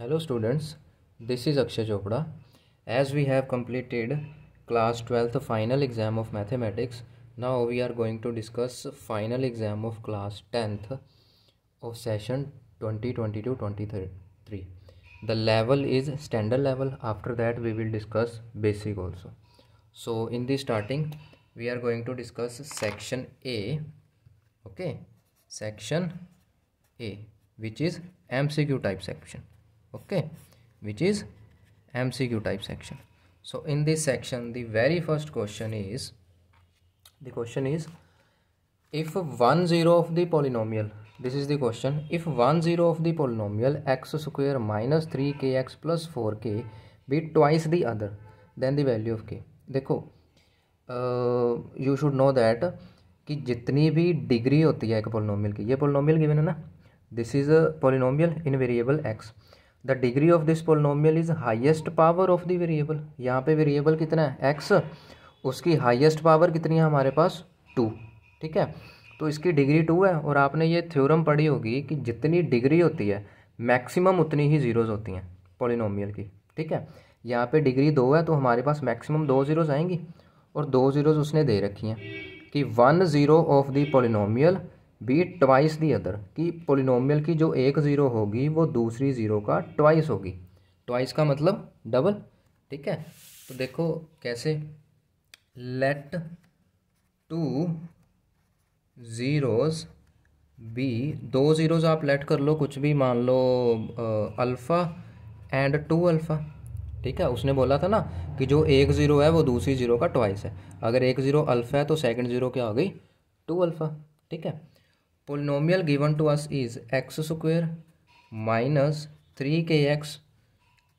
Hello students, this is Akshay Chopra. As we have completed class 12th final exam of mathematics, now we are going to discuss final exam of class 10th of session 2022-23. The level is standard level. After that we will discuss basic also. So in the starting we are going to discuss section A. Okay, section A which is MCQ type section okay which is mcq type section so in this section the very first question is the question is if one zero of the polynomial this is the question if one zero of the polynomial x square minus 3kx plus 4k be twice the other then the value of k देखो you should know that कि जितनी भी degree होती है एक polynomial की ये polynomial given है ना this is a polynomial in variable x the degree of this polynomial is highest power of the variable यहाँ पे वेरिएबल कितना है एक्स उसकी हाइएस्ट पावर कितनी है हमारे पास टू ठीक है तो इसकी डिग्री टू है और आपने ये थ्योरम पढ़ी होगी कि जितनी डिग्री होती है मैक्सिमम उतनी ही जीरोज़ होती हैं पोलिनोमियल की ठीक है यहाँ पे डिग्री दो है तो हमारे पास मैक्सिमम दो जीरोज़ आएंगी और दो जीरोज़ उसने दे रखी हैं कि one zero of the polynomial be twice the other कि पोलिनोमियल की जो एक ज़ीरो होगी वो दूसरी ज़ीरो का ट्वाइस होगी ट्वाइस का मतलब डबल ठीक है तो देखो कैसे लेट टू ज़ीरोज़ बी दो ज़ीरोज़ आप लेट कर लो कुछ भी मान लो अल्फ़ा एंड टू अल्फ़ा ठीक है उसने बोला था ना कि जो एक ज़ीरो है वो दूसरी ज़ीरो का ट्वाइस है अगर एक ज़ीरो अल्फ़ा है तो सेकंड ज़ीरो क्या हो गई टू अल्फ़ा ठीक है polynomial given to us is x square minus three k x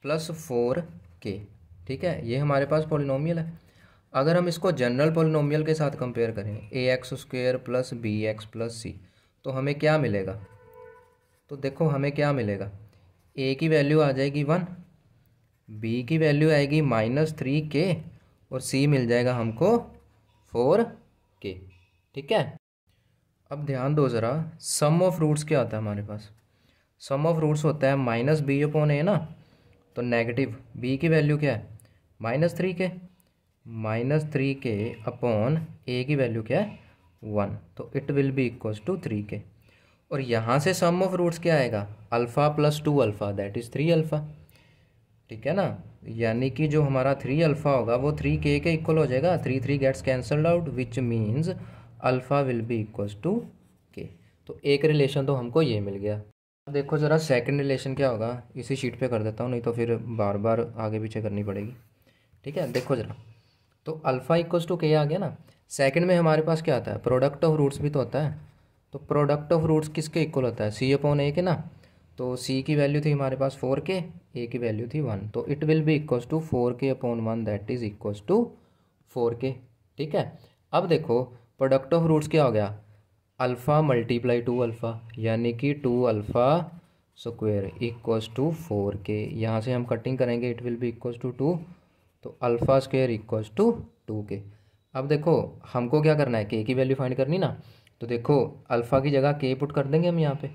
plus four k ठीक है ये हमारे पास पोलिनोमियल है अगर हम इसको जनरल पोलिनोमियल के साथ कंपेयर करें a x square plus b x plus c तो हमें क्या मिलेगा तो देखो हमें क्या मिलेगा ए की वैल्यू आ जाएगी वन बी की वैल्यू आएगी माइनस थ्री के और सी मिल जाएगा हमको फोर के ठीक है अब ध्यान दो ज़रा सम ऑफ रूट्स क्या आता है हमारे पास सम ऑफ रूट्स होता है माइनस बी अपॉन ए ना तो नेगेटिव बी की वैल्यू क्या है minus three k minus three k upon a की वैल्यू क्या है वन तो it will be equal to three k और यहाँ से सम ऑफ रूट्स क्या आएगा alpha plus two alpha that is three alpha ठीक है ना यानी कि जो हमारा थ्री अल्फ़ा होगा वो थ्री के के इक्वल हो जाएगा three three gets cancelled out which means alpha will be equals to k तो एक रिलेशन तो हमको ये मिल गया देखो ज़रा सेकंड रिलेशन क्या होगा इसी शीट पे कर देता हूँ नहीं तो फिर बार बार आगे पीछे करनी पड़ेगी ठीक है देखो ज़रा तो अल्फ़ा इक्वल्स टू के आ गया ना सेकंड में हमारे पास क्या आता है प्रोडक्ट ऑफ रूट्स भी तो, तो होता है तो प्रोडक्ट ऑफ रूट्स किसके इक्वल होता है सी अपॉन ए के ना तो सी की वैल्यू थी हमारे पास फोर के ए की वैल्यू थी वन तो it will be equal to four k upon one that is equals to four k ठीक है अब देखो प्रोडक्ट ऑफ रूट्स क्या हो गया अल्फ़ा मल्टीप्लाई टू अल्फ़ा यानी कि two alpha square equals to four k यहाँ से हम कटिंग करेंगे it will be equals to two तो alpha square equals to two k अब देखो हमको क्या करना है के की वैल्यू फाइंड करनी ना तो देखो अल्फ़ा की जगह के पुट कर देंगे हम यहाँ पे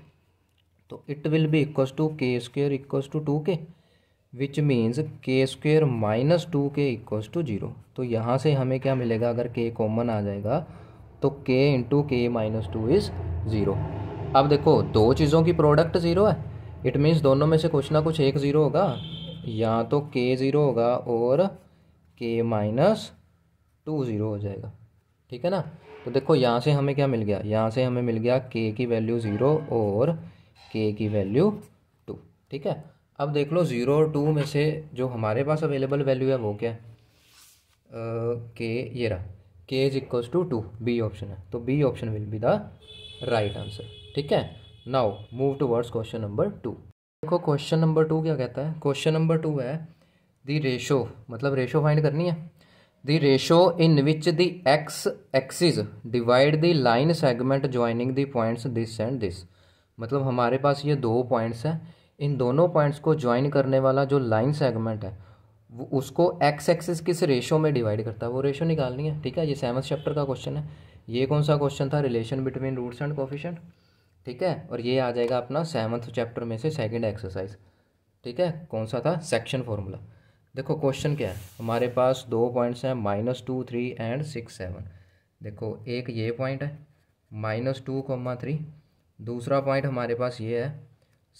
तो it will be equals to k square equals to two k which means k square minus two k equals to zero तो यहाँ से हमें क्या मिलेगा अगर के कॉमन आ जाएगा तो k into k minus two is zero अब देखो दो चीज़ों की प्रोडक्ट ज़ीरो है इट मीन्स दोनों में से कुछ ना कुछ एक ज़ीरो होगा या तो के ज़ीरो होगा और के माइनस टू ज़ीरो हो जाएगा ठीक है ना तो देखो यहाँ से हमें क्या मिल गया यहाँ से हमें मिल गया के की वैल्यू ज़ीरो और के की वैल्यू टू ठीक है अब देख लो ज़ीरो और टू में से जो हमारे पास अवेलेबल वैल्यू है वो क्या है के ये रहा K is equals to two B option है तो B option will be the right answer ठीक है now move towards question number two देखो क्वेश्चन नंबर टू क्या कहता है क्वेश्चन नंबर टू है द रेशो मतलब रेशो फाइंड करनी है the ratio in which the X axis divide the line segment joining the points this and this मतलब हमारे पास ये दो पॉइंट्स हैं इन दोनों पॉइंट्स को ज्वाइन करने वाला जो लाइन सेगमेंट है वो उसको एक्स एक्सिस किस रेशो में डिवाइड करता है वो रेशो निकालनी है ठीक है ये सेवन्थ चैप्टर का क्वेश्चन है ये कौन सा क्वेश्चन था relation between roots and coefficient ठीक है और ये आ जाएगा अपना सेवन्थ चैप्टर में से सेकेंड एक्सरसाइज ठीक है कौन सा था सेक्शन फॉर्मूला देखो क्वेश्चन क्या है हमारे पास दो पॉइंट्स हैं minus two three and six seven देखो एक ये पॉइंट है माइनस टू कोमा थ्री दूसरा पॉइंट हमारे पास ये है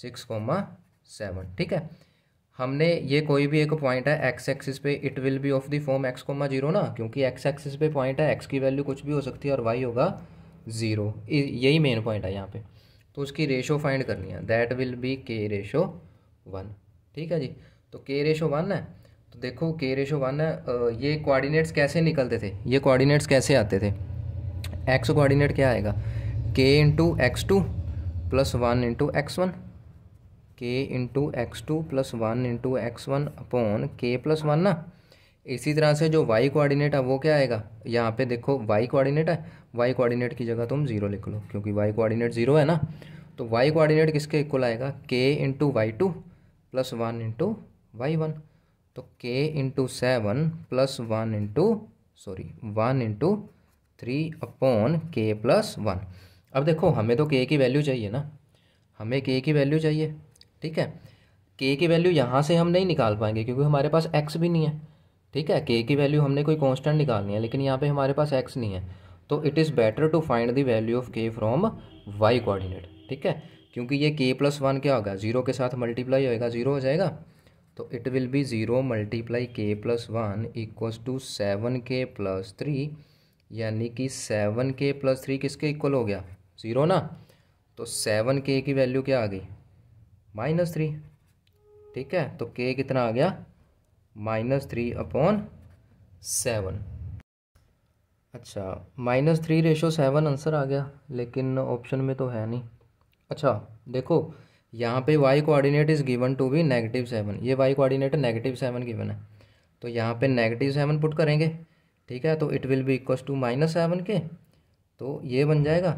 सिक्स कोमा सेवन ठीक है हमने ये कोई भी एक पॉइंट है एक्स एक्सिस पे it will be of the form x comma zero ना क्योंकि एक्स एक्सिस पे पॉइंट है एक्स की वैल्यू कुछ भी हो सकती है और वाई होगा ज़ीरो यही मेन पॉइंट है यहाँ पे तो उसकी रेशो फाइंड करनी है that will be k ratio one ठीक है जी तो के रेशो वन है तो देखो के रेशो वन है ये कोऑर्डिनेट्स कैसे निकलते थे ये कोऑर्डिनेट्स कैसे आते थे एक्स कोऑर्डिनेट क्या आएगा k into x two plus one into x one k into x two plus one into x one upon k plus one ना इसी तरह से जो वाई कोऑर्डिनेट है वो क्या आएगा यहाँ पे देखो वाई कोऑर्डिनेट है वाई कोऑर्डिनेट की जगह तुम जीरो लिख लो क्योंकि वाई कोऑर्डिनेट जीरो है ना तो वाई कोऑर्डिनेट किसके इक्वल आएगा k into y two plus one into y one तो k into seven plus one into sorry one into three upon k plus one अब देखो हमें तो के की वैल्यू चाहिए ना हमें के की वैल्यू चाहिए ठीक है के की वैल्यू यहाँ से हम नहीं निकाल पाएंगे क्योंकि हमारे पास एक्स भी नहीं है ठीक है के की वैल्यू हमने कोई कांस्टेंट निकालनी है लेकिन यहाँ पे हमारे पास एक्स नहीं है तो it is better to find the value of k from y coordinate ठीक है क्योंकि ये के प्लस वन क्या होगा जीरो के साथ मल्टीप्लाई होएगा जीरो हो जाएगा तो it will be zero multiply k plus one equals to seven k plus three यानी कि सेवन के प्लस थ्री किसके इक्वल हो गया ज़ीरो ना तो सेवन के की वैल्यू क्या आ गई माइनस थ्री ठीक है तो के कितना आ गया माइनस थ्री अपॉन सेवन अच्छा minus three ratio seven answer आ गया लेकिन ऑप्शन में तो है नहीं अच्छा देखो यहाँ पे y coordinate is given to be negative seven ये y coordinate negative seven given है तो यहाँ पे नेगेटिव सेवन पुट करेंगे ठीक है तो it will be equal to minus seven k तो ये बन जाएगा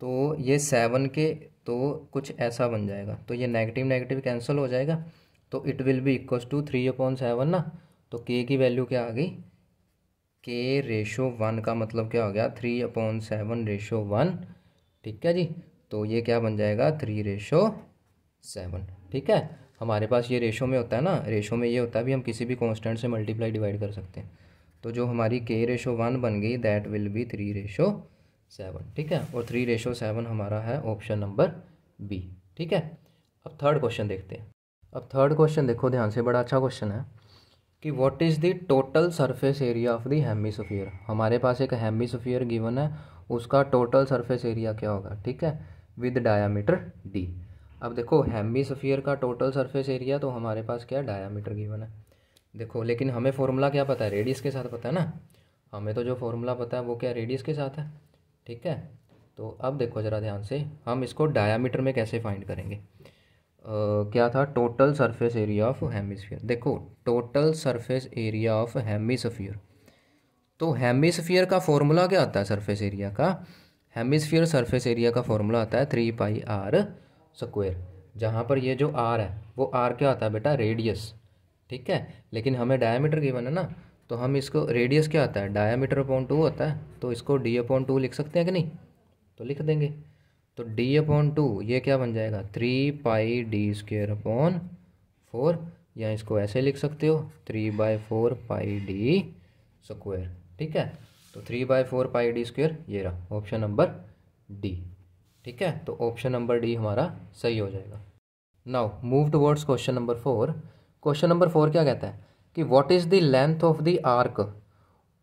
तो ये सेवन के तो कुछ ऐसा बन जाएगा तो ये नेगेटिव नेगेटिव कैंसिल हो जाएगा तो it will be equal to three upon seven ना तो के की वैल्यू क्या आ गई के रेशो वन का मतलब क्या हो गया three upon seven ratio one ठीक है जी तो ये क्या बन जाएगा थ्री रेशो सेवन ठीक है हमारे पास ये रेशो में होता है ना रेशो में ये होता है भी हम किसी भी कॉन्स्टेंट से मल्टीप्लाई डिवाइड कर सकते हैं तो जो हमारी के रेशो वन बन गई that will be three ratio seven ठीक है और थ्री रेशो सेवन हमारा है ऑप्शन नंबर बी ठीक है अब थर्ड क्वेश्चन देखते हैं अब थर्ड क्वेश्चन देखो ध्यान से बड़ा अच्छा क्वेश्चन है कि what is the total surface area of the sphere हमारे पास एक सफियर गिवन है उसका टोटल सरफेस एरिया क्या होगा ठीक है विद डायामीटर डी अब देखो सफियर का टोटल सरफेस एरिया तो हमारे पास क्या डायामीटर गिवन है देखो लेकिन हमें फॉर्मूला क्या पता है रेडियस के साथ पता है ना हमें तो जो फॉर्मूला पता है वो क्या रेडियस के साथ है ठीक है तो अब देखो ज़रा ध्यान से हम इसको डायामीटर में कैसे फाइंड करेंगे Uh, क्या था total surface area of hemisphere देखो total surface area of hemisphere तो हेमिसफियर का फॉर्मूला क्या आता है सरफेस एरिया का हेमिसफियर सरफेस एरिया का फॉर्मूला आता है थ्री पाई आर स्क्वेयर जहाँ पर ये जो आर है वो आर क्या आता है बेटा रेडियस ठीक है लेकिन हमें डायमीटर गिवन है ना तो हम इसको रेडियस क्या आता है डायामीटर अपॉन टू होता है तो इसको डी अपॉन टू लिख सकते हैं कि नहीं तो लिख देंगे तो डी अपॉन टू ये क्या बन जाएगा three pi d square upon four या इसको ऐसे लिख सकते हो three by four pi d square ठीक है तो three by four pi d square ये रहा ऑप्शन नंबर डी ठीक है तो ऑप्शन नंबर डी हमारा सही हो जाएगा now move towards question number four question number four क्या कहता है कि what is the length of the arc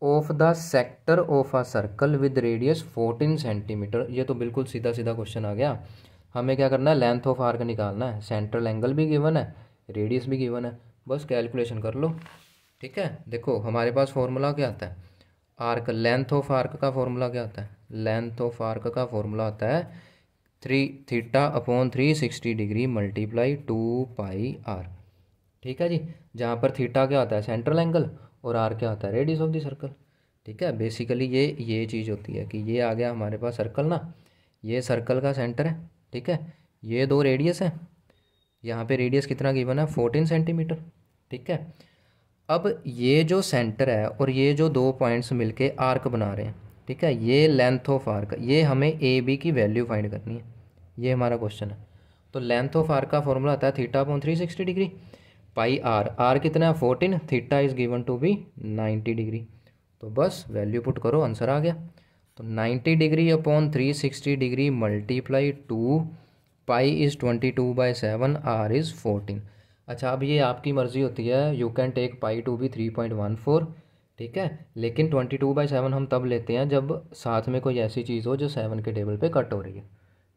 of the sector of a circle with radius fourteen centimetre ये तो बिल्कुल सीधा सीधा क्वेश्चन आ गया हमें क्या करना है लेंथ ऑफ आर्क निकालना है सेंट्रल एंगल भी गिवन है रेडियस भी गिवन है बस कैलकुलेशन कर लो ठीक है देखो हमारे पास फॉर्मूला क्या आता है आर्क लेंथ ऑफ आर्क का फॉर्मूला क्या आता है लेंथ ऑफ आर्क का फॉर्मूला आता है three theta upon three sixty degree multiply two pi r ठीक है जी जहाँ पर थीटा क्या होता है सेंट्रल एंगल और आर क्या होता है रेडियस ऑफ द सर्कल ठीक है बेसिकली ये ये चीज़ होती है कि ये आ गया हमारे पास सर्कल ना ये सर्कल का सेंटर है ठीक है ये दो रेडियस है यहाँ पे रेडियस कितना गिवन है फोर्टीन सेंटीमीटर ठीक है अब ये जो सेंटर है और ये जो दो पॉइंट्स मिलके आर्क बना रहे हैं ठीक है ये लेंथ ऑफ आर्क ये हमें ए बी की वैल्यू फाइंड करनी है ये हमारा क्वेश्चन है तो लेंथ ऑफ आर्क का फॉर्मूला आता है theta point three sixty degree pi r r कितना है fourteen theta is given to be ninety degree तो बस वैल्यू पुट करो आंसर आ गया तो ninety degree upon three sixty degree multiply two pi is twenty two by seven r is fourteen अच्छा अब ये आपकी मर्ज़ी होती है you can take pi to be three point one four ठीक है लेकिन ट्वेंटी टू बाई सेवन हम तब लेते हैं जब साथ में कोई ऐसी चीज़ हो जो सेवन के टेबल पे कट हो रही है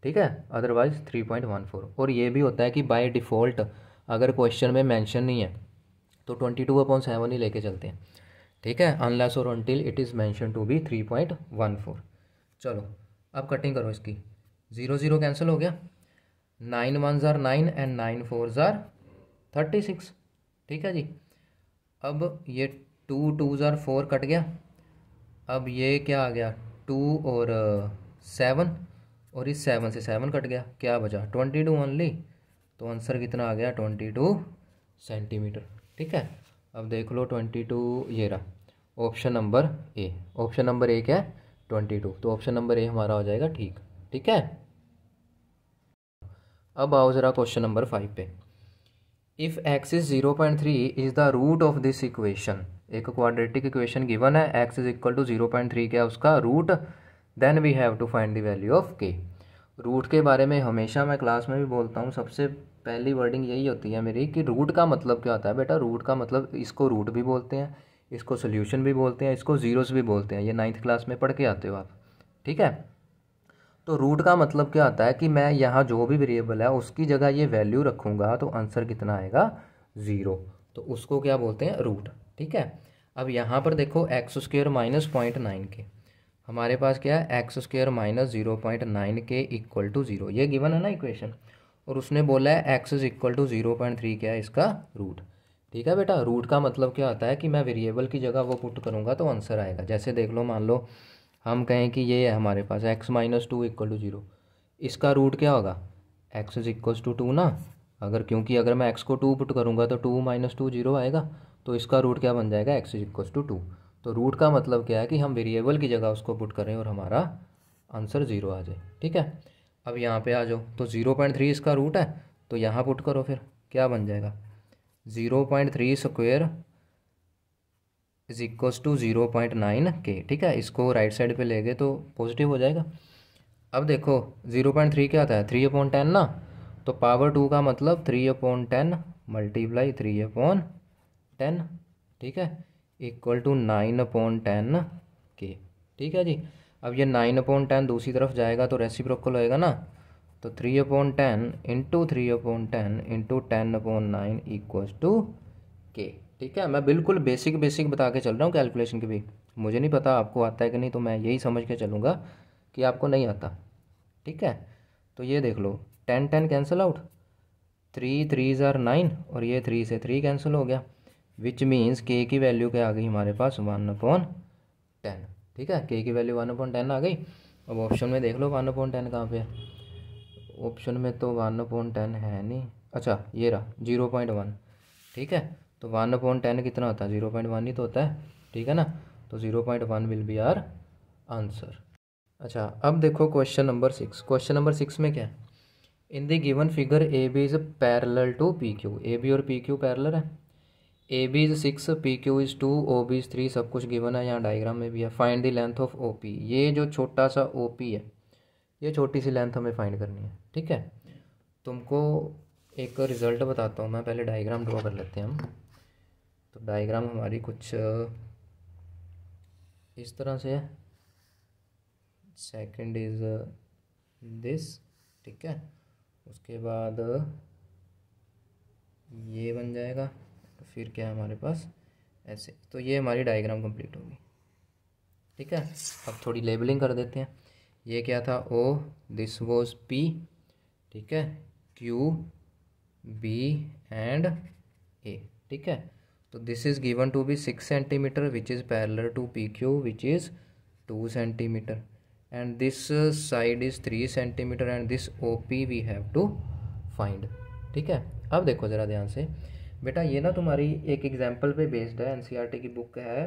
ठीक है otherwise three point one four और ये भी होता है कि बाई डिफ़ॉल्ट अगर क्वेश्चन में मेंशन नहीं है तो ट्वेंटी टू अपॉन सेवन ही लेके चलते हैं ठीक है अनलेस और until it is mention to be three point one four चलो अब कटिंग करो इसकी ज़ीरो ज़ीरो कैंसिल हो गया नाइन वन ज़ार नाइन एंड नाइन फोर ज़ार थर्टी सिक्स ठीक है जी अब ये टू टू ज़ार फोर कट गया अब ये क्या आ गया टू और सेवन uh, और इस सेवन से सेवन कट गया क्या बचा ट्वेंटी टू ओनली तो आंसर कितना आ गया ट्वेंटी टू सेंटीमीटर ठीक है अब देख लो ट्वेंटी टू ये रहा option number A option number A क्या है ट्वेंटी टू तो ऑप्शन नंबर ए हमारा हो जाएगा ठीक ठीक है अब आओ ज़रा क्वेश्चन नंबर फाइव पे if X is zero point three is the root of this equation एक क्वाड्रेटिक इक्वेशन गिवन है X is equal to zero point three क्या उसका root then we have to find the value of K root के बारे में हमेशा मैं class में भी बोलता हूँ सबसे पहली वर्डिंग यही होती है मेरी कि रूट का मतलब क्या होता है बेटा रूट का मतलब इसको रूट भी बोलते हैं इसको सोल्यूशन भी बोलते हैं इसको ज़ीरोस भी बोलते हैं ये नाइन्थ क्लास में पढ़ के आते हो आप ठीक है तो रूट का मतलब क्या होता है कि मैं यहाँ जो भी वेरिएबल है उसकी जगह ये वैल्यू रखूँगा तो आंसर कितना आएगा ज़ीरो तो उसको क्या बोलते हैं रूट ठीक है अब यहाँ पर देखो X square minus point nine K हमारे पास क्या है X square minus zero point nine K equal to zero ये गिवन है ना इक्वेशन और उसने बोला है X is equal to zero point three क्या है इसका रूट ठीक है बेटा रूट का मतलब क्या होता है कि मैं वेरिएबल की जगह वो पुट करूँगा तो आंसर आएगा जैसे देख लो मान लो हम कहें कि ये है हमारे पास X minus two equal to zero इसका रूट क्या होगा X is equal to two ना अगर क्योंकि अगर मैं एक्स को टू पुट करूँगा तो टू माइनस टू जीरो आएगा तो इसका रूट क्या बन जाएगा X is equal to two तो रूट का मतलब क्या है कि हम वेरिएबल की जगह उसको पुट करें और हमारा आंसर ज़ीरो आ जाए ठीक है अब यहाँ पे आ जाओ तो ज़ीरो पॉइंट थ्री इसका रूट है तो यहाँ पुट करो फिर क्या बन जाएगा zero point three square is equals to zero point nine K ठीक है इसको राइट साइड पे ले गए तो पॉजिटिव हो जाएगा अब देखो ज़ीरो पॉइंट थ्री क्या आता है थ्री अपॉन टेन ना तो पावर टू का मतलब three upon ten multiply three upon ten ठीक है equal to nine upon ten K ठीक है जी अब ये नाइन अपॉन टेन दूसरी तरफ जाएगा तो रेसिप्रोकल होएगा ना तो three upon ten into three upon ten into ten upon nine equal to K ठीक है मैं बिल्कुल बेसिक बेसिक बता के चल रहा हूँ कैलकुलेशन के भी मुझे नहीं पता आपको आता है कि नहीं तो मैं यही समझ के चलूँगा कि आपको नहीं आता ठीक है तो ये देख लो ten ten cancel out three three ज़ार नाइन और ये थ्री से थ्री कैंसिल हो गया विच मीन्स के की वैल्यू क्या आ गई हमारे पास वन अपॉन टेन ठीक है के की वैल्यू वन अपॉन टेन आ गई अब ऑप्शन में देख लो वन अपॉन टेन कहाँ पे है ऑप्शन में तो वन अपॉन टेन है नहीं अच्छा ये रहा जीरो पॉइंट वन ठीक है तो वन अपॉन टेन कितना होता है जीरो पॉइंट वन ही तो होता है ठीक है ना तो zero point one will be our answer अच्छा अब देखो question number six question number six में क्या है in the given figure A B is parallel to P Q A B और पी क्यू पैरल है A B is six P Q is two O B is three सब कुछ given है यहाँ diagram में भी है find the length of O P ये जो छोटा सा ओ पी है ये छोटी सी लेंथ हमें फाइंड करनी है ठीक है तुमको एक रिज़ल्ट बताता हूँ मैं पहले डायग्राम ड्रॉ कर लेते हैं हम तो डायग्राम हमारी कुछ इस तरह से है सेकंड इज़ दिस ठीक है उसके बाद ये बन जाएगा फिर क्या है हमारे पास ऐसे तो ये हमारी डायग्राम कंप्लीट होगी ठीक है अब थोड़ी लेबलिंग कर देते हैं ये क्या था ओ दिस वॉज पी ठीक है क्यू बी एंड ए ठीक है तो this is given to be six centimetre which is parallel to P Q which is two centimetre and this side is three centimetre and this O P we have to find ठीक है अब देखो ज़रा ध्यान से बेटा ये ना तुम्हारी एक एग्जाम्पल पे बेस्ड है एन e की बुक है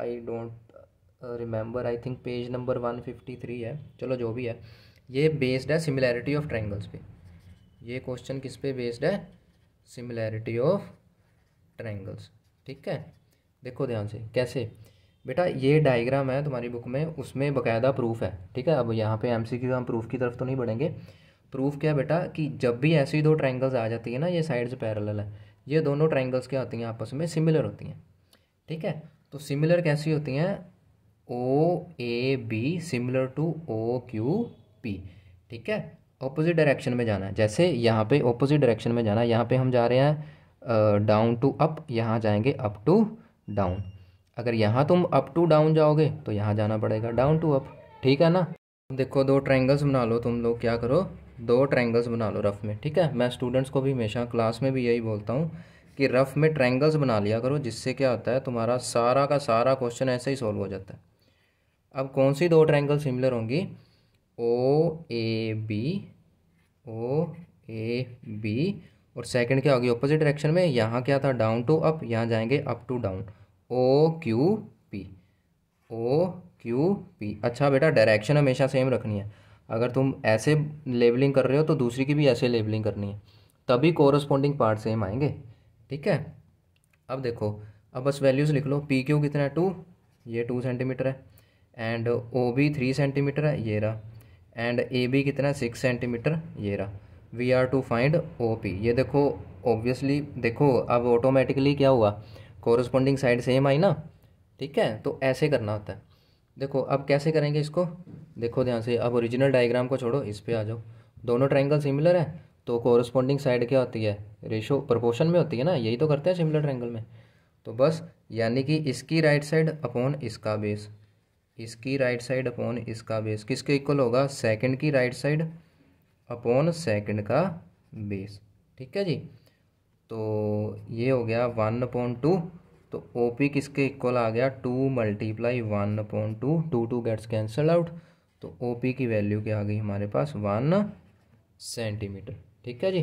I don't remember I think page number one fifty three है चलो जो भी है ये बेस्ड है सिमिलैरिटी ऑफ ट्रैंगल्स पे ये क्वेश्चन किस पे बेस्ड है सिमिलैरिटी ऑफ ट्रैंगल्स ठीक है देखो ध्यान से कैसे बेटा ये डायग्राम है तुम्हारी बुक में उसमें बकायदा प्रूफ है ठीक है अब यहाँ पे एम सी क्यू हम प्रूफ की तरफ तो नहीं बढ़ेंगे प्रूफ क्या बेटा कि जब भी ऐसी दो ट्रैंगल्स आ जाती है ना ये साइड्स पैरल है ये दोनों ट्राइंगल्स क्या होती हैं आपस में सिमिलर होती हैं ठीक है तो सिमिलर कैसी होती हैं O A B similar to O Q P ठीक है ऑपोजिट डायरेक्शन में जाना है जैसे यहाँ पे ऑपोजिट डायरेक्शन में जाना है यहाँ पे हम जा रहे हैं डाउन टू अप यहाँ जाएंगे अप टू डाउन अगर यहाँ तुम अप टू डाउन जाओगे तो यहाँ जाना पड़ेगा डाउन टू अप ठीक है ना देखो दो ट्राइंगल्स बना लो तुम लोग क्या करो दो ट्रायंगल्स बना लो रफ़ में ठीक है मैं स्टूडेंट्स को भी हमेशा क्लास में भी यही बोलता हूँ कि रफ़ में ट्रायंगल्स बना लिया करो जिससे क्या होता है तुम्हारा सारा का सारा क्वेश्चन ऐसे ही सॉल्व हो जाता है अब कौन सी दो ट्रायंगल सिमिलर होंगी O A B O A B और सेकंड क्या होगी ऑपोजिट डायरेक्शन में यहाँ क्या था डाउन टू अप यहाँ जाएंगे up to down O Q P O Q P अच्छा बेटा डायरेक्शन हमेशा सेम रखनी है अगर तुम ऐसे लेबलिंग कर रहे हो तो दूसरी की भी ऐसे लेबलिंग करनी है तभी कोरोस्पॉन्डिंग पार्ट सेम आएंगे ठीक है अब देखो अब बस वैल्यूज़ लिख लो पी क्यू कितना है टू ये टू सेंटीमीटर है and O B three centimetre है ये रहा एंड ए बी कितना है सिक्स सेंटीमीटर ये रहा we are to find O P ये देखो ऑब्वियसली देखो अब ऑटोमेटिकली क्या हुआ कोरस्पॉन्डिंग साइड सेम आई ना ठीक है तो ऐसे करना होता है देखो अब कैसे करेंगे इसको देखो ध्यान से अब ओरिजिनल डायग्राम को छोड़ो इस पर आ जाओ दोनों ट्राइंगल सिमिलर है तो कोरस्पॉन्डिंग साइड क्या होती है रेशो प्रपोर्शन में होती है ना यही तो करते हैं सिमिलर ट्राइंगल में तो बस यानी कि इसकी राइट साइड अपॉन इसका बेस इसकी राइट साइड अपॉन इसका बेस किसके इक्वल होगा सेकंड की राइट साइड अपॉन सेकंड का बेस ठीक है जी तो ये हो गया वन अपॉन टू तो ओ पी किसके इक्वल आ गया two multiply one upon two two two gets cancel out तो ओ पी की वैल्यू क्या आ गई हमारे पास वन सेंटीमीटर ठीक है जी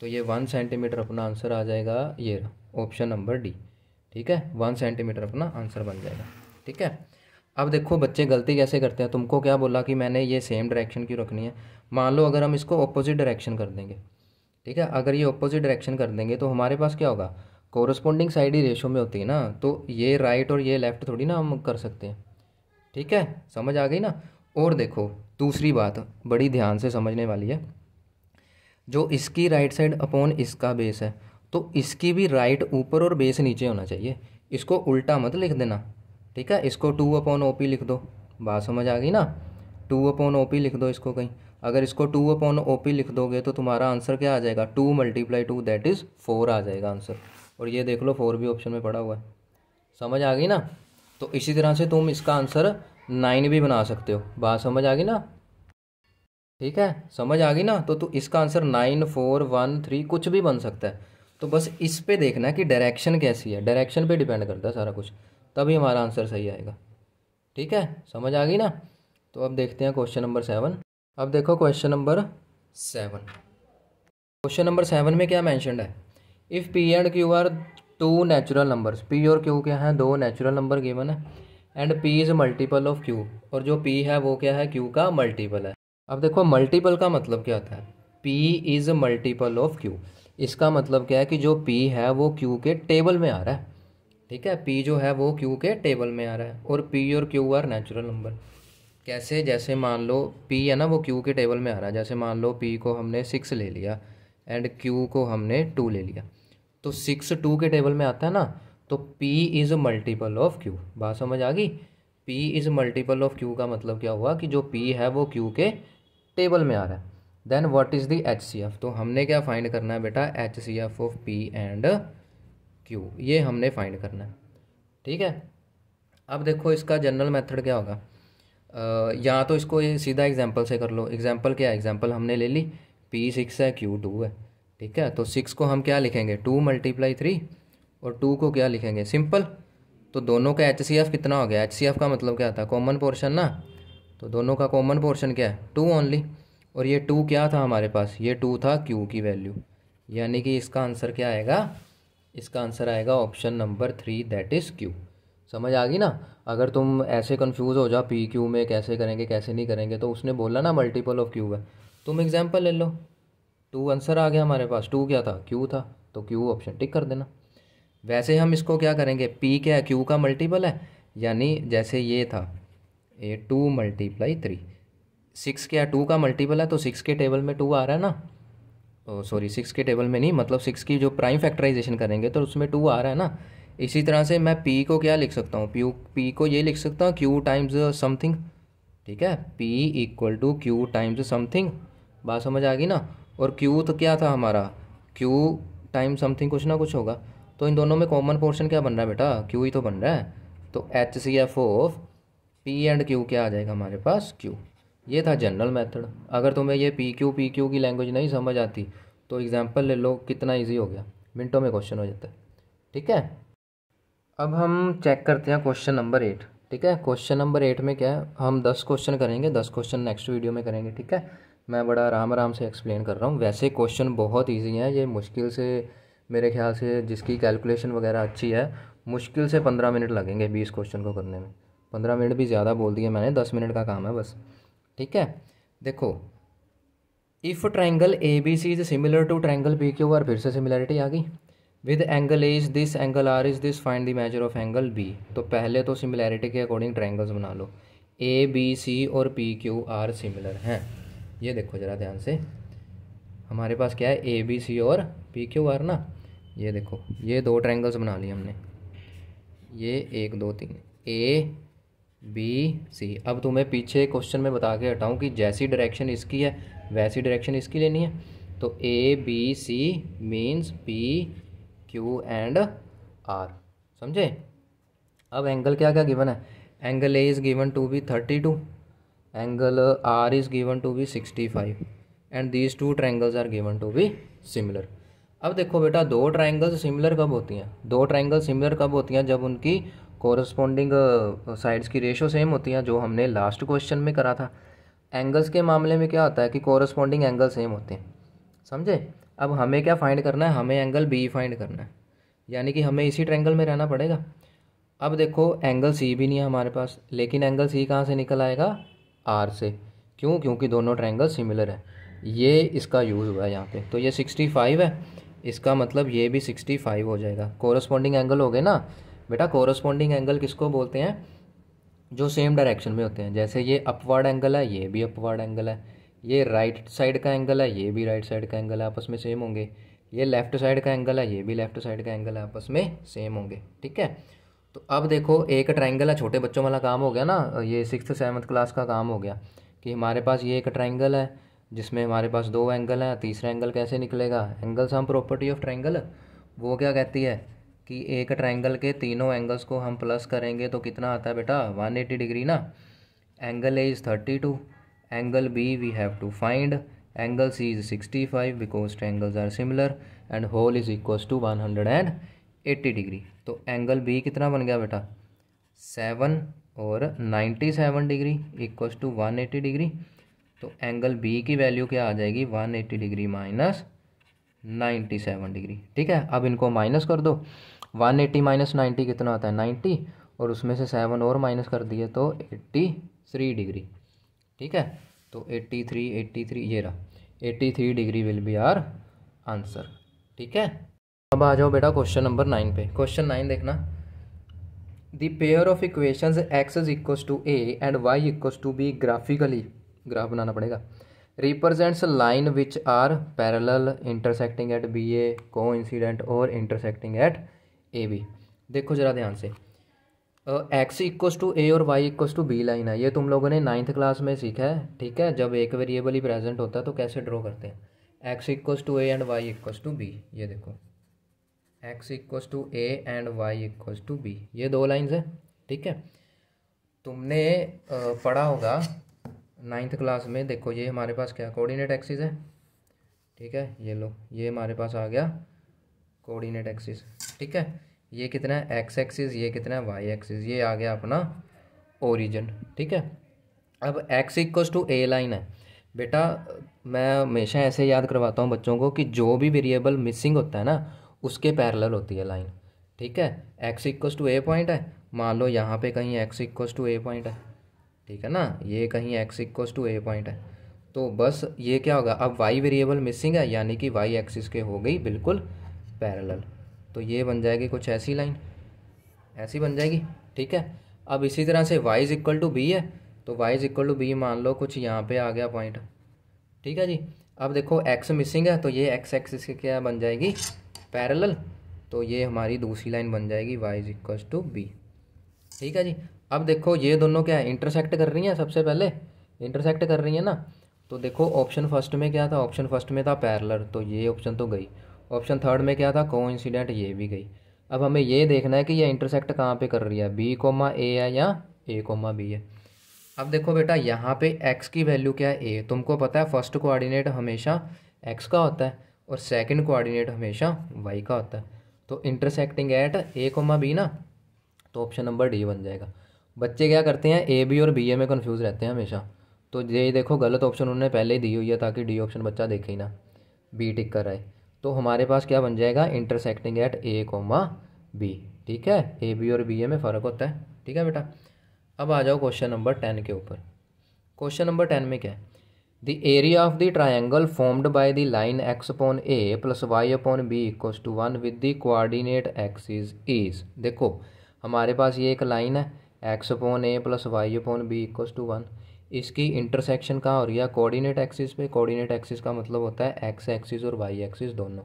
तो ये वन सेंटीमीटर अपना आंसर आ जाएगा ये ऑप्शन नंबर डी ठीक है वन सेंटीमीटर अपना आंसर बन जाएगा ठीक है अब देखो बच्चे गलती कैसे करते हैं तुमको क्या बोला कि मैंने ये सेम डायरेक्शन क्यों रखनी है मान लो अगर हम इसको ऑपोजिट डायरेक्शन कर देंगे ठीक है अगर ये ऑपोजिट डायरेक्शन कर देंगे तो हमारे पास क्या होगा कोरस्पोंडिंग साइड ही रेशो में होती है ना तो ये राइट और ये लेफ़्ट थोड़ी ना हम कर सकते हैं ठीक है समझ आ गई ना और देखो दूसरी बात बड़ी ध्यान से समझने वाली है जो इसकी राइट साइड अपॉन इसका बेस है तो इसकी भी राइट ऊपर और बेस नीचे होना चाहिए इसको उल्टा मत लिख देना ठीक है इसको टू अपॉन ओ पी लिख दो बात समझ आ गई ना टू अपॉन ओ पी लिख दो इसको कहीं अगर इसको टू अपॉन ओ पी लिख दोगे तो तुम्हारा आंसर क्या आ जाएगा two multiply two that is four आ जाएगा आंसर और ये देख लो फोर भी ऑप्शन में पड़ा हुआ है समझ आ गई ना तो इसी तरह से तुम इसका आंसर नाइन भी बना सकते हो बात समझ आ गई ना ठीक है समझ आ गई ना तो तू इसका answer nine four one three कुछ भी बन सकता है तो बस इस पे देखना कि डायरेक्शन कैसी है डायरेक्शन पे डिपेंड करता है सारा कुछ तभी हमारा आंसर सही आएगा ठीक है समझ आ गई ना तो अब देखते हैं क्वेश्चन नंबर सेवन अब देखो question number seven question number seven में क्या मैंशनड है if P and Q are two natural numbers P और क्यू क्या हैं दो नेचुरल नंबर गिवन है and P is multiple of Q और जो पी है वो क्या है क्यू का मल्टीपल है अब देखो मल्टीपल का मतलब क्या होता है P is multiple of Q इसका मतलब क्या है कि जो पी है वो क्यू के टेबल में आ रहा है ठीक है पी जो है वो क्यू के टेबल में आ रहा है और पी और क्यू आर नेचुरल नंबर कैसे जैसे मान लो पी है ना वो क्यू के टेबल में आ रहा है जैसे मान लो पी को हमने सिक्स ले लिया एंड क्यू को हमने टू ले लिया तो सिक्स टू के टेबल में आता है ना तो P is multiple of Q बात समझ आ गई P is multiple of Q का मतलब क्या हुआ कि जो P है वो Q के टेबल में आ रहा है then what is the H C F तो हमने क्या फाइंड करना है बेटा H C F of P and Q ये हमने फाइंड करना है ठीक है अब देखो इसका जनरल मेथड क्या होगा uh, या तो इसको सीधा एग्जांपल से कर लो एग्जांपल क्या है एग्जांपल हमने ले ली पी सिक्स है क्यू टू है ठीक है तो सिक्स को हम क्या लिखेंगे टू मल्टीप्लाई थ्री और टू को क्या लिखेंगे सिंपल तो दोनों का एच सी एफ़ कितना हो गया एच सी एफ़ का मतलब क्या था कॉमन पोर्शन ना तो दोनों का कॉमन पोर्शन क्या है टू ओनली और ये टू क्या था हमारे पास ये टू था क्यू की वैल्यू यानी कि इसका आंसर क्या आएगा इसका आंसर आएगा option number three that is Q समझ आ गई ना अगर तुम ऐसे कन्फ्यूज़ हो जाओ पी क्यू में कैसे करेंगे कैसे नहीं करेंगे तो उसने बोला ना मल्टीपल ऑफ क्यू है तुम एग्जाम्पल ले लो टू आंसर आ गया हमारे पास टू क्या था क्यू था तो क्यू ऑप्शन टिक कर देना वैसे हम इसको क्या करेंगे पी क्या है क्यू का मल्टीपल है यानी जैसे ये था ये टू मल्टीप्लाई थ्री सिक्स क्या टू का मल्टीपल है तो सिक्स के टेबल में टू आ रहा है ना सॉरी सिक्स के टेबल में नहीं मतलब सिक्स की जो प्राइम फैक्टराइजेशन करेंगे तो उसमें टू आ रहा है ना इसी तरह से मैं पी को क्या लिख सकता हूँ प्यू पी को ये लिख सकता हूँ क्यू टाइम्स समथिंग ठीक है P equal to Q times something बात समझ आ गई ना और Q तो क्या था हमारा Q टाइम समथिंग कुछ ना कुछ होगा तो इन दोनों में कॉमन पोर्शन क्या बन रहा है बेटा Q ही तो बन रहा है तो H C F of P and Q क्या आ जाएगा हमारे पास क्यू ये था जनरल मेथड अगर तुम्हें ये पी क्यू पी क्यू की लैंग्वेज नहीं समझ आती तो एग्जाम्पल ले लो कितना इजी हो गया मिनटों में क्वेश्चन हो जाता है ठीक है अब हम चेक करते हैं क्वेश्चन नंबर एट ठीक है क्वेश्चन नंबर एट में क्या है हम दस क्वेश्चन करेंगे दस क्वेश्चन नेक्स्ट वीडियो में करेंगे ठीक है मैं बड़ा आराम आराम से एक्सप्लेन कर रहा हूँ वैसे क्वेश्चन बहुत ईजी हैं ये मुश्किल से मेरे ख्याल से जिसकी कैलकुलेशन वगैरह अच्छी है मुश्किल से पंद्रह मिनट लगेंगे बीस क्वेश्चन को करने में पंद्रह मिनट भी ज़्यादा बोल दिए मैंने दस मिनट का काम है बस ठीक है देखो if triangle A B C is similar to triangle P Q R फिर से सिमिलैरिटी आ गई with angle A is this angle R is this find the measure of angle B तो पहले तो सिमिलैरिटी के अकॉर्डिंग ट्राइंगल्स बना लो ए B सी और पी क्यू आर सिमिलर हैं ये देखो ज़रा ध्यान से हमारे पास क्या है ए बी सी और पी क्यू आर ना ये देखो ये दो ट्रैंगल्स बना लिए हमने ये एक दो तीन ए बी सी अब तुम्हें पीछे क्वेश्चन में बता के हटाऊँ कि जैसी डायरेक्शन इसकी है वैसी डायरेक्शन इसकी लेनी है तो A B C means P Q and R समझे अब एंगल क्या क्या गिवन है angle A is given to be thirty two angle r is given to be 65 and these two triangles are given to be similar अब देखो बेटा दो triangles similar कब होती हैं दो ट्राइंगल सिमिलर कब होती हैं जब उनकी कोरस्पॉन्डिंग साइड्स की रेशियो सेम होती हैं जो हमने लास्ट क्वेश्चन में करा था एंगल्स के मामले में क्या होता है कि कॉरस्पॉन्डिंग एंगल सेम होते हैं समझे अब हमें क्या फाइंड करना है हमें एंगल बी फाइंड करना है यानी कि हमें इसी ट्रैंगल में रहना पड़ेगा अब देखो एंगल सी भी नहीं है हमारे पास लेकिन एंगल सी कहाँ से निकल आएगा आर से क्यों क्योंकि दोनों ट्रायंगल सिमिलर है ये इसका यूज़ हुआ है यहाँ पे तो ये सिक्सटी फाइव है इसका मतलब ये भी सिक्सटी फाइव हो जाएगा कोरस्पॉन्डिंग एंगल हो गए ना बेटा कोरस्पॉन्डिंग एंगल किसको बोलते हैं जो सेम डायरेक्शन में होते हैं जैसे ये अपवर्ड एंगल है ये भी अपवर्ड एंगल है ये राइट साइड का एंगल है ये भी राइट साइड का एंगल है आपस में सेम होंगे ये लेफ्ट साइड का एंगल है ये भी लेफ्ट साइड का एंगल है आपस में सेम होंगे ठीक है तो अब देखो एक ट्राइंगल है छोटे बच्चों वाला काम हो गया ना ये सिक्स सेवन्थ क्लास का काम हो गया कि हमारे पास ये एक ट्राइंगल है जिसमें हमारे पास दो एंगल हैं तीसरा एंगल कैसे निकलेगा angle sum property of triangle वो क्या कहती है कि एक ट्राइंगल के तीनों एंगल्स को हम प्लस करेंगे तो कितना आता है बेटा वन एटी डिग्री ना angle A is thirty two angle B we have to find angle C is sixty five because triangles are similar and whole is equal to one hundred and eighty degree तो angle B कितना बन गया बेटा seven और ninety seven degree equals to one eighty degree तो angle B की value क्या आ जाएगी one eighty degree minus ninety seven degree ठीक है अब इनको माइनस कर दो वन एटी माइनस नाइन्टी कितना आता है नाइन्टी और उसमें से सेवन और माइनस कर दिए तो एट्टी थ्री डिग्री ठीक है तो एट्टी थ्री एट्टी थ्री ये रहा eighty three degree will be our answer ठीक है अब आ जाओ बेटा क्वेश्चन नंबर नाइन पे क्वेश्चन नाइन देखना the pair of equation X is equals to A and Y equals to B graphically graph बनाना पड़ेगा represents line which are parallel intersecting at B A coincident और intersecting at A B देखो जरा ध्यान से x equals to A और Y equals to B line है ये तुम लोगों ने नाइन्थ क्लास में सीखा है ठीक है जब एक वेरिएबल ही प्रेजेंट होता है तो कैसे ड्रॉ करते हैं X equals to A and Y equals to B ये देखो X equal to A and Y equal to B ये दो लाइन्स हैं ठीक है तुमने पढ़ा होगा नाइन्थ क्लास में देखो ये हमारे पास क्या कोऑर्डिनेट एक्सिस है ठीक है ये लो ये हमारे पास आ गया कोऑर्डिनेट एक्सिस ठीक है ये कितना है एक्स एक्सिस ये कितना है वाई एक्सिस ये आ गया अपना ओरिजिन ठीक है अब X equal to A line है बेटा मैं हमेशा ऐसे याद करवाता हूँ बच्चों को कि जो भी वेरिएबल मिसिंग होता है ना उसके पैरल होती है लाइन ठीक है X equals to A point है मान लो यहाँ पे कहीं X equals to A point है ठीक है ना ये कहीं X equals to A point है तो बस ये क्या होगा अब वाई वेरिएबल मिसिंग है यानी कि वाई एक्सिस के हो गई बिल्कुल पैरेलल तो ये बन जाएगी कुछ ऐसी लाइन ऐसी बन जाएगी ठीक है अब इसी तरह से y is equal to B है तो y is equal to B मान लो कुछ यहाँ पे आ गया पॉइंट ठीक है जी अब देखो x मिसिंग है तो ये x एक्सिस के क्या बन जाएगी पैरेलल तो ये हमारी दूसरी लाइन बन जाएगी Y is equal to B ठीक है जी अब देखो ये दोनों क्या है इंटरसेक्ट कर रही हैं सबसे पहले इंटरसेक्ट कर रही हैं ना तो देखो ऑप्शन फर्स्ट में क्या था ऑप्शन फर्स्ट में था पैरलर तो ये ऑप्शन तो गई ऑप्शन थर्ड में क्या था को ये भी गई अब हमें ये देखना है कि ये इंटरसेक्ट कहाँ पे कर रही है बी कोमा ए है या ए कोमा बी है अब देखो बेटा यहाँ पे एक्स की वैल्यू क्या है ए तुमको पता है फर्स्ट कोऑर्डिनेट हमेशा एक्स का होता है और सेकंड कोऑर्डिनेट हमेशा वाई का होता है तो intersecting at A comma B ना तो ऑप्शन नंबर डी बन जाएगा बच्चे क्या करते हैं ए बी और बी ए में कन्फ्यूज़ रहते हैं हमेशा तो ये देखो गलत ऑप्शन उन्होंने पहले ही दी हुई है ताकि डी ऑप्शन बच्चा देखे ही ना बी टिक कर आए तो हमारे पास क्या बन जाएगा intersecting at A comma B ठीक है ए बी और बी ए में फ़र्क होता है ठीक है बेटा अब आ जाओ क्वेश्चन नंबर टेन के ऊपर क्वेश्चन नंबर टेन में क्या है The area of the triangle formed by the line x upon a plus y upon b equals to one with the coordinate axis is देखो हमारे पास ये एक लाइन है x upon a plus y upon b equals to one इसकी intersection कहाँ हो रही है कोऑर्डिनेट एक्सिस पे कोऑर्डिनेट एक्सिस का मतलब होता है एक्स एक्सिस और वाई एक्सिस दोनों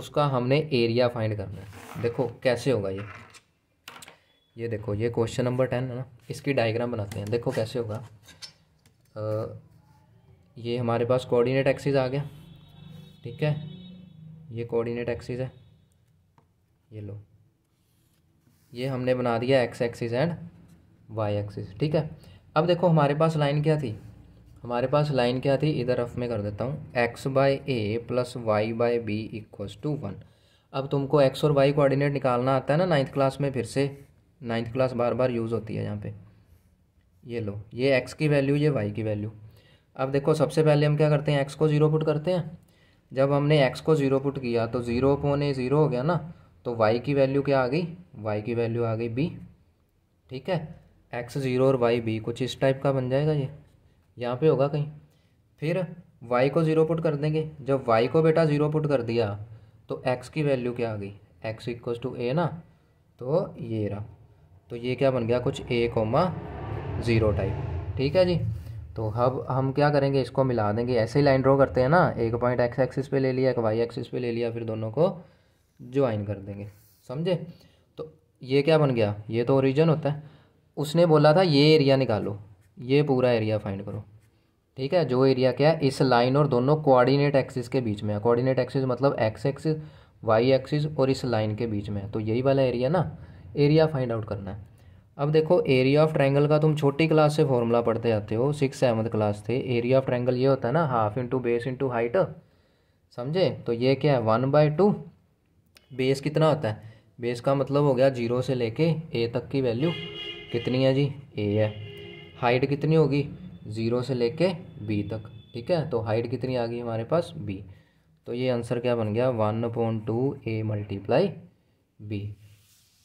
उसका हमने एरिया फाइंड करना है देखो कैसे होगा ये ये देखो ये क्वेश्चन नंबर टेन है ना इसकी डायग्राम बनाते हैं देखो कैसे होगा आ, ये हमारे पास कोऑर्डिनेट एक्सिस आ गया ठीक है ये कोऑर्डिनेट एक्सिस है ये लो ये हमने बना दिया X axis and Y axis ठीक है अब देखो हमारे पास लाइन क्या थी हमारे पास लाइन क्या थी इधर रफ में कर देता हूँ X by A plus Y by B equals to one अब तुमको एक्स और वाई कोऑर्डिनेट निकालना आता है ना नाइन्थ क्लास में फिर से नाइन्थ क्लास बार बार यूज़ होती है यहाँ पे ये लो ये एक्स की वैल्यू ये वाई की वैल्यू अब देखो सबसे पहले हम क्या करते हैं एक्स को ज़ीरो पुट करते हैं जब हमने एक्स को ज़ीरो पुट किया तो ज़ीरो पोने ज़ीरो हो गया ना तो वाई की वैल्यू क्या आ गई वाई की वैल्यू आ गई बी ठीक है एक्स ज़ीरो और वाई बी कुछ इस टाइप का बन जाएगा ये यहाँ पे होगा कहीं फिर वाई को ज़ीरो पुट कर देंगे जब वाई को बेटा ज़ीरो पुट कर दिया तो एक्स की वैल्यू क्या आ गई एक्स इक्व टू ए ना तो ये रहा तो ये क्या बन गया कुछ ए कोमा ज़ीरो टाइप ठीक है जी तो अब हम क्या करेंगे इसको मिला देंगे ऐसे ही लाइन ड्रॉ करते हैं ना एक पॉइंट एक्स एक्सिस पे ले लिया एक वाई एक्सिस पे ले लिया फिर दोनों को ज्वाइन कर देंगे समझे तो ये क्या बन गया ये तो ओरिजन होता है उसने बोला था ये एरिया निकालो ये पूरा एरिया फाइंड करो ठीक है जो एरिया क्या है इस लाइन और दोनों कोऑर्डिनेट एक्सिस के बीच में है कोऑर्डिनेट एक्सिस मतलब एक्स एक्सिस वाई एक्सिस और इस लाइन के बीच में है तो यही वाला एरिया ना एरिया फाइंड आउट करना है अब देखो एरिया ऑफ ट्रायंगल का तुम छोटी क्लास से फॉर्मूला पढ़ते जाते हो सिक्स सेवन्थ क्लास थे एरिया ऑफ ट्रायंगल ये होता है ना half into base into height समझे तो ये क्या है वन बाय टू बेस कितना होता है बेस का मतलब हो गया जीरो से लेके ए तक की वैल्यू कितनी है जी ए है हाइट कितनी होगी ज़ीरो से लेके बी तक ठीक है तो हाइट कितनी आ गई हमारे पास बी तो ये आंसर क्या बन गया one point two A multiply B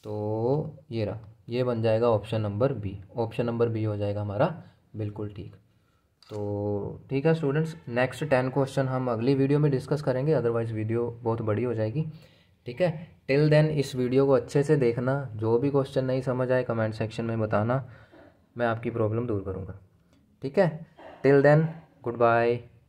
तो ये रहा ये बन जाएगा option number B option number B हो जाएगा हमारा बिल्कुल ठीक तो ठीक है स्टूडेंट्स नेक्स्ट टेन क्वेश्चन हम अगली वीडियो में डिस्कस करेंगे अदरवाइज़ वीडियो बहुत बड़ी हो जाएगी ठीक है टिल देन इस वीडियो को अच्छे से देखना जो भी क्वेश्चन नहीं समझ आए कमेंट सेक्शन में बताना मैं आपकी प्रॉब्लम दूर करूँगा ठीक है टिल देन गुड बाय